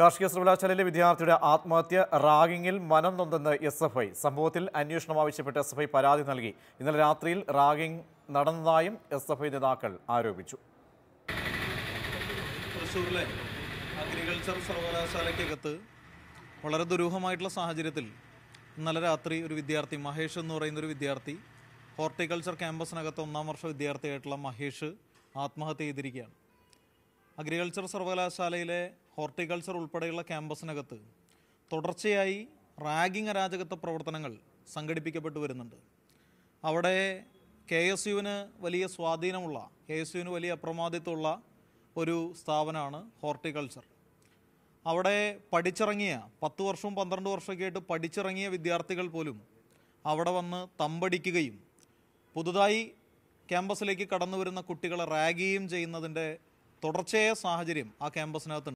കാർഷിക സർവകലാശാലയിലെ വിദ്യാർത്ഥിയുടെ ആത്മഹത്യ റാഗിങ്ങിൽ മനം നൊന്തെന്ന് എസ് എഫ് ഐ സംഭവത്തിൽ അന്വേഷണം ആവശ്യപ്പെട്ട് എസ് എഫ് ഐ പരാതി നൽകി ഇന്നലെ രാത്രിയിൽ റാഗിംഗ് നടന്നതായും എസ് എഫ് ഐ നേതാക്കൾ ആരോപിച്ചു തൃശ്ശൂരിലെ അഗ്രികൾച്ചർ സർവകലാശാലയ്ക്കകത്ത് വളരെ ദുരൂഹമായിട്ടുള്ള സാഹചര്യത്തിൽ ഇന്നലെ രാത്രി ഒരു വിദ്യാർത്ഥി മഹേഷ് എന്ന് പറയുന്ന ഒരു വിദ്യാർത്ഥി ഹോർട്ടിക്കൾച്ചർ ക്യാമ്പസിനകത്ത് ഒന്നാം വർഷ വിദ്യാർത്ഥിയായിട്ടുള്ള മഹേഷ് ആത്മഹത്യ ചെയ്തിരിക്കുകയാണ് അഗ്രികൾച്ചർ സർവകലാശാലയിലെ ഹോർട്ടിക്കൾച്ചർ ഉൾപ്പെടെയുള്ള ക്യാമ്പസിനകത്ത് തുടർച്ചയായി റാഗിംഗ് അരാജകത്വ പ്രവർത്തനങ്ങൾ സംഘടിപ്പിക്കപ്പെട്ടു വരുന്നുണ്ട് അവിടെ കെ എസ് യുവിന് വലിയ സ്വാധീനമുള്ള കെ എസ് യുവിന് വലിയ അപ്രമാദിത്വമുള്ള ഒരു സ്ഥാപനമാണ് ഹോർട്ടിക്കൾച്ചർ അവിടെ പഠിച്ചിറങ്ങിയ പത്ത് വർഷവും പന്ത്രണ്ട് ആയിട്ട് പഠിച്ചിറങ്ങിയ വിദ്യാർത്ഥികൾ പോലും അവിടെ വന്ന് തമ്പടിക്കുകയും പുതുതായി ക്യാമ്പസിലേക്ക് കടന്നു വരുന്ന കുട്ടികളെ റാഗ് ചെയ്യുന്നതിൻ്റെ തുടർച്ചയായ സാഹചര്യം ആ ക്യാമ്പസിനകത്ത്